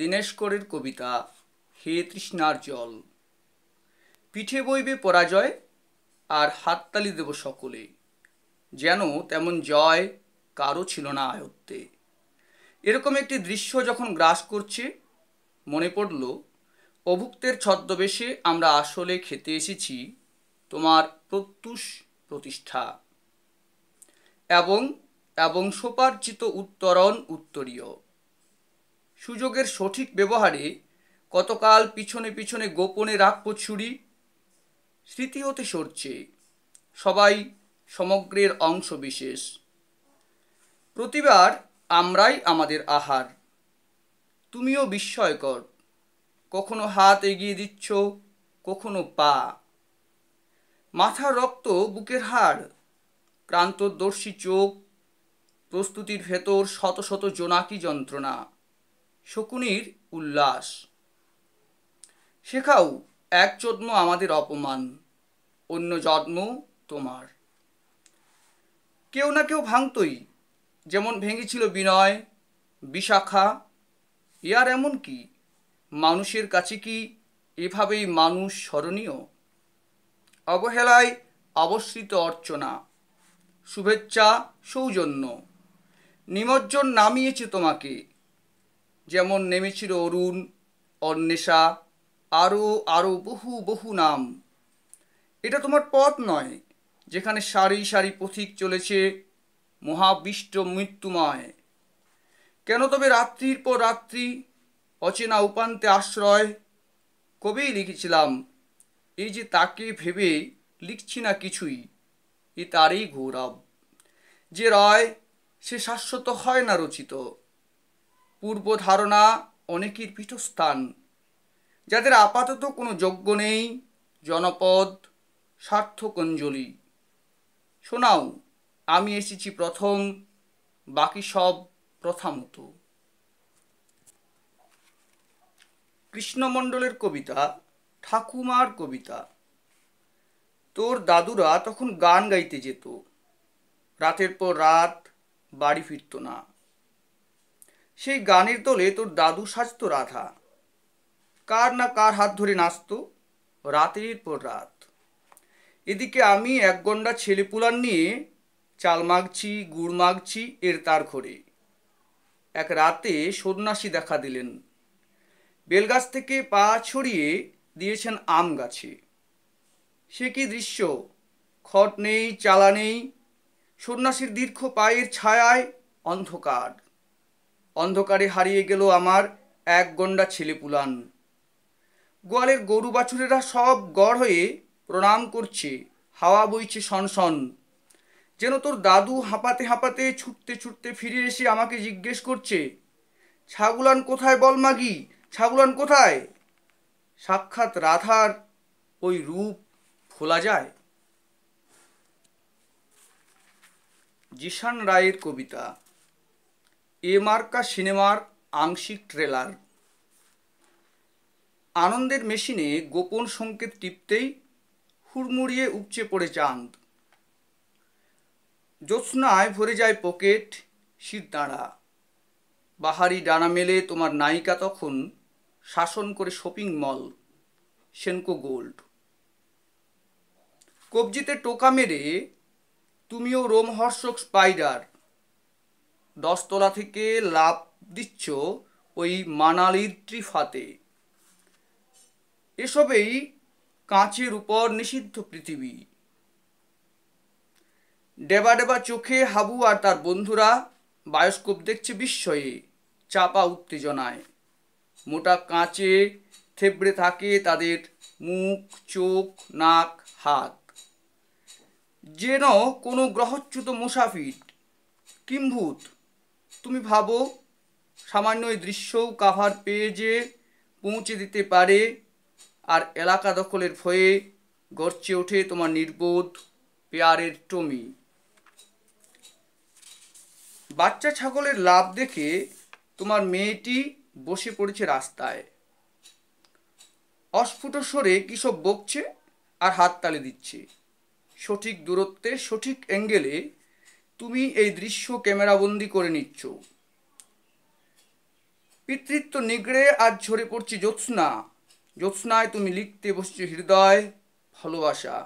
দীনেশকরের কবিতা হে তৃষ্ণার জল পিঠে বইবে পরাজয় আর হাততালি দেব সকলে যেন তেমন জয় কারও ছিল না আয়ত্তে এরকম একটি দৃশ্য যখন গ্রাস করছে মনে পড়ল অভুক্তের ছদ্মবেশে আমরা আসলে খেতে এসেছি তোমার প্রত্যুষ প্রতিষ্ঠা এবং এবং সোপার্জিত উত্তরণ উত্তরীয় সুযোগের সঠিক ব্যবহারে কতকাল পিছনে পিছনে গোপনে রাখবো ছুরি স্মৃতি হতে সরছে সবাই সমগ্রের অংশ বিশেষ প্রতিবার আমরাই আমাদের আহার তুমিও বিস্ময়কর কখনো হাত এগিয়ে দিচ্ছ কখনো পা মাথার রক্ত বুকের হাড় ক্রান্তদর্শী চোখ প্রস্তুতির ভেতর শত শত জোনাকি যন্ত্রণা শকুনির উল্লাস শেখাও এক যত্ন আমাদের অপমান অন্য যত্ন তোমার কেউ না কেউ ভাঙতই যেমন ভেঙেছিল বিনয় বিশাখা ইয়ার এমন কি মানুষের কাছে কি এভাবেই মানুষ স্মরণীয় অবহেলায় অবস্থিত অর্চনা শুভেচ্ছা সৌজন্য নিমজ্জন নামিয়েছে তোমাকে যেমন নেমেছিল অরুণ অন্বেষা আরও আরও বহু বহু নাম এটা তোমার পথ নয় যেখানে সারি সারি পথিক চলেছে মহাবিষ্ট মৃত্যুময় কেন তবে রাত্রির পর রাত্রি অচেনা উপান্তে আশ্রয় কবেই লিখেছিলাম এই যে তাকে ভেবে লিখছি না কিছুই এ তারই গৌরব যে রয় সে শাশ্বত হয় না রচিত পূর্ব ধারণা অনেকের পীঠস্থান যাদের আপাতত কোনো যোগ্য নেই জনপদ স্বার্থকঞ্জলি শোনাও আমি এসেছি প্রথম বাকি সব প্রথামত কৃষ্ণমণ্ডলের কবিতা ঠাকুমার কবিতা তোর দাদুরা তখন গান গাইতে যেত রাতের পর রাত বাড়ি ফিরত না সেই গানের দলে তোর দাদু সাজত রাধা কার না কার হাত ধরে নাচত রাতের পর রাত এদিকে আমি এক গন্ডা পোলার নিয়ে চাল মাগছি গুড় মাগছি এর তার ঘরে এক রাতে সন্ন্যাসী দেখা দিলেন বেলগাছ থেকে পা ছড়িয়ে দিয়েছেন আম গাছে সে কি দৃশ্য খট নেই চালা নেই সন্ন্যাসীর দীর্ঘ পায়ের ছায়ায় অন্ধকার অন্ধকারে হারিয়ে গেল আমার এক গন্ডা ছেলেপুলান গোয়ালের গরু বাছুরেরা সব গড় হয়ে প্রণাম করছে হাওয়া বইছে সনসন যেন তোর দাদু হাঁপাতে হাঁপাতে ছুটতে ছুটতে ফিরে এসে আমাকে জিজ্ঞেস করছে ছাগুলান কোথায় বল মাগি ছাগুলান কোথায় সাক্ষাৎ রাধার ওই রূপ খোলা যায় জিশান রায়ের কবিতা এ মার্কা সিনেমার আংশিক ট্রেলার আনন্দের মেশিনে গোপন সংকেত টিপতেই হুড়মুড়িয়ে উপচে পড়ে চাঁদ জ্যোৎস্নায় ভরে যায় পকেট দাঁড়া বাহারি ডানা মেলে তোমার নায়িকা তখন শাসন করে শপিং মল সেনকো গোল্ড কবজিতে টোকা মেরে তুমিও রোমহর্ষক স্পাইডার দশতলা থেকে লাভ দিচ্ছ ওই মানালির ত্রিফাতে এসবেই কাঁচের উপর নিষিদ্ধ পৃথিবী ডেবা ডেবা চোখে হাবু আর তার বন্ধুরা বায়োস্কোপ দেখছে বিস্ময়ে চাপা উত্তেজনায় মোটা কাঁচে থেবড়ে থাকে তাদের মুখ চোখ নাক হাত যেন কোনো গ্রহচ্যুত মুসাফির কিম্ভূত তুমি ভাবো সামান্য এই দৃশ্যও কাভার পেজে পৌঁছে দিতে পারে আর এলাকা দখলের ভয়ে গর্চে ওঠে তোমার নির্বোধ পেয়ারের টমি বাচ্চা ছাগলের লাভ দেখে তোমার মেয়েটি বসে পড়েছে রাস্তায় অস্ফুট স্বরে কিসব বকছে আর হাততালি দিচ্ছে সঠিক দূরত্বে সঠিক অ্যাঙ্গেলে তুমি এই দৃশ্য ক্যামেরাবন্দি করে নিচ্ছ পিতৃত্ব নিগড়ে আজ ঝরে পড়ছে জ্যোৎস্না জ্যোৎস্নায় তুমি লিখতে বসছো হৃদয় ভালোবাসা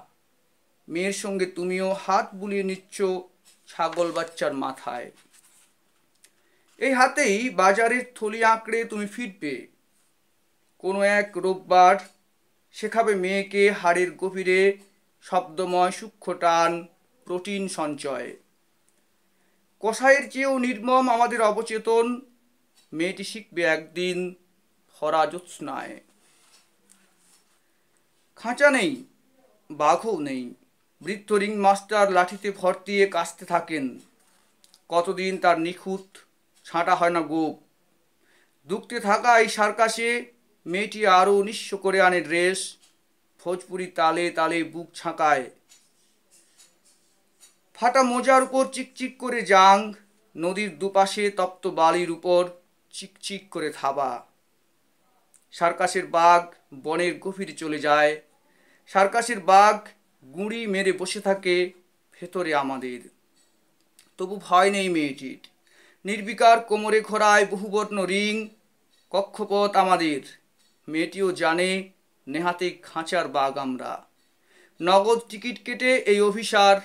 মেয়ের সঙ্গে তুমিও হাত বুলিয়ে নিচ্ছ ছাগল বাচ্চার মাথায় এই হাতেই বাজারের থলি আঁকড়ে তুমি ফিরবে কোনো এক রোববার শেখাবে মেয়েকে হাড়ের গভীরে শব্দময় সূক্ষ্ম টান প্রোটিন সঞ্চয় কসাইয়ের চেয়েও নির্মম আমাদের অবচেতন মেয়েটি শিখবে একদিন ভরা খাঁচা নেই বাঘও নেই বৃত্ত রিং মাস্টার লাঠিতে ভর দিয়ে কাঁচতে থাকেন কতদিন তার নিখুঁত ছাঁটা হয় না গোপ দুঃখতে থাকা এই সার্কাসে মেয়েটি আরও নিঃস্ব করে আনে ড্রেস ভোজপুরি তালে তালে বুক ছাঁকায় হাঁটা মোজার উপর চিকচিক করে জাং নদীর দুপাশে তপ্ত বালির উপর চিকচিক করে থাবা সার্কাসের বাঘ বনের গভীরে চলে যায় সার্কাসের বাঘ গুঁড়ি মেরে বসে থাকে ভেতরে আমাদের তবু ভয় নেই মেয়েটির নির্বিকার কোমরে ঘোরায় বহুবর্ণ রিং কক্ষপথ আমাদের মেয়েটিও জানে নেহাতে খাঁচার বাঘ আমরা নগদ টিকিট কেটে এই অভিসার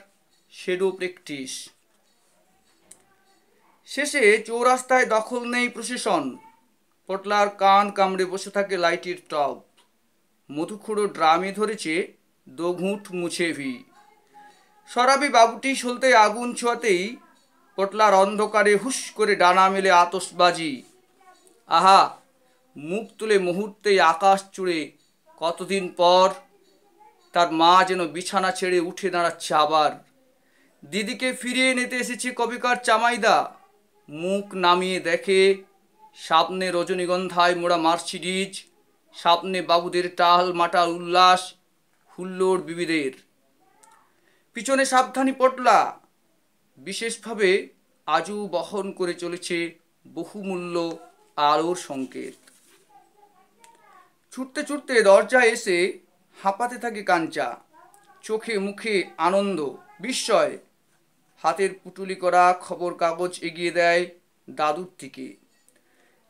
শেডো প্র্যাকটিস শেষে চৌরাস্তায় দখল নেই প্রশাসন পটলার কান কামড়ে বসে থাকে লাইটির টপ মধুখুড়ো ড্রামে ধরেছে দোঘুঁট মুছেভি সরাবি বাবুটি সলতে আগুন ছোঁয়াতেই পটলার অন্ধকারে হুস করে ডানা মেলে আতসবাজি আহা মুখ তুলে মুহূর্তে আকাশ চুড়ে কতদিন পর তার মা যেন বিছানা ছেড়ে উঠে দাঁড়াচ্ছে আবার দিদিকে ফিরিয়ে নিতে এসেছে কবিকার চামাইদা মুখ নামিয়ে দেখে সামনে রজনীগন্ধায় মোড়া মার্সিডিজ সামনে বাবুদের টাল মাটাল উল্লাস হুল্লোড় বিবিদের পিছনে সাবধানী পটলা বিশেষভাবে আজও বহন করে চলেছে বহুমূল্য আলোর সংকেত ছুটতে ছুটতে দরজায় এসে হাঁপাতে থাকে কাঞ্চা চোখে মুখে আনন্দ বিস্ময় হাতের পুটুলি করা খবর কাগজ এগিয়ে দেয় দাদুর থেকে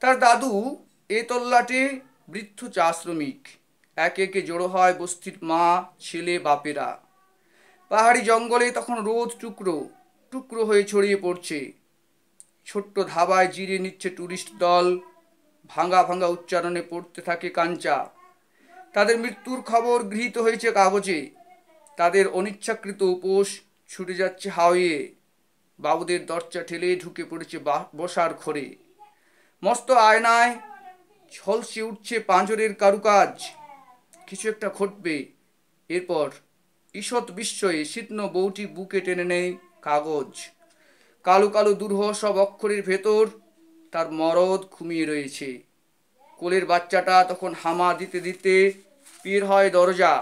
তার দাদু এ তল্লাটে বৃদ্ধ চা শ্রমিক একে একে জড়ো হয় বস্তির মা ছেলে বাপেরা পাহাড়ি জঙ্গলে তখন রোদ টুকরো টুকরো হয়ে ছড়িয়ে পড়ছে ছোট্ট ধাবায় জিরে নিচ্ছে ট্যুরিস্ট দল ভাঙা ভাঙা উচ্চারণে পড়তে থাকে কাঞ্চা তাদের মৃত্যুর খবর গৃহীত হয়েছে কাগজে তাদের অনিচ্ছাকৃত উপোষ ছুটে যাচ্ছে হাওয়ে বাবুদের দরজা ঠেলে ঢুকে পড়েছে বসার ঘরে মস্ত আয়নায় ছলসে উঠছে পাঁজরের কারুকাজ কিছু একটা ঘটবে এরপর ঈষৎ বিস্ময়ে শীতন বউটি বুকে টেনে নেয় কাগজ কালো কালো দুর্হ সব অক্ষরের ভেতর তার মরদ ঘুমিয়ে রয়েছে কোলের বাচ্চাটা তখন হামা দিতে দিতে পীর হয় দরজা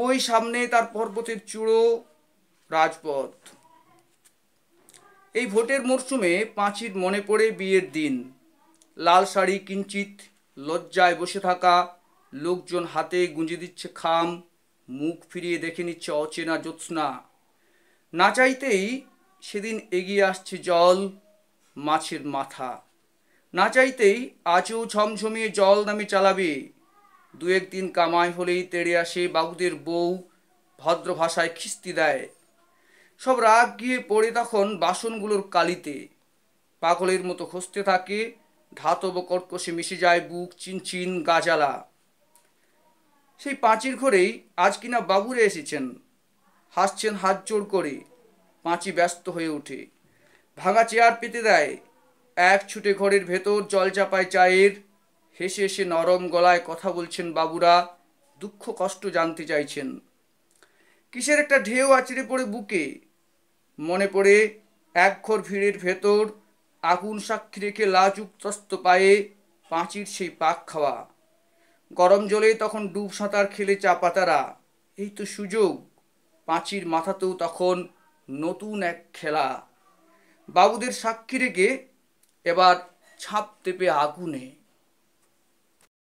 ওই সামনে তার পর্বতের চূড়ো রাজপথ এই ভোটের মরশুমে পাঁচির মনে পড়ে বিয়ের দিন লাল শাড়ি কিঞ্চিত লজ্জায় বসে থাকা লোকজন হাতে গুঁজে দিচ্ছে খাম মুখ ফিরিয়ে দেখে নিচ্ছে অচেনা জ্যোৎস্না না চাইতেই সেদিন এগিয়ে আসছে জল মাছের মাথা না চাইতেই আজও ঝমঝমিয়ে জল নামে চালাবে দু একদিন কামাই হলেই তেড়ে আসে বাবুদের বউ ভদ্র ভাষায় খিস্তি দেয় সব রাগ গিয়ে পড়ে তখন বাসনগুলোর কালিতে পাগলের মতো খসতে থাকে ধাতব কর্কশে মিশে যায় বুক চিনচিন গাজালা সেই পাঁচির ঘরেই আজ কিনা বাবুরে এসেছেন হাসছেন হাত জোড় করে পাঁচি ব্যস্ত হয়ে ওঠে ভাঙা চেয়ার পেতে দেয় এক ছুটে ঘরের ভেতর জল চাপায় চায়ের হেসে হেসে নরম গলায় কথা বলছেন বাবুরা দুঃখ কষ্ট জানতে চাইছেন কিসের একটা ঢেউ আছড়ে পড়ে বুকে মনে পড়ে ঘর ভিড়ের ভেতর আগুন সাক্ষী রেখে লাজুক তস্ত পায়ে পাঁচির সেই পাক খাওয়া গরম জলে তখন ডুব সাঁতার খেলে চা পাতারা এই তো সুযোগ পাঁচির মাথাতেও তখন নতুন এক খেলা বাবুদের সাক্ষী রেখে এবার ছাপ তেপে আগুনে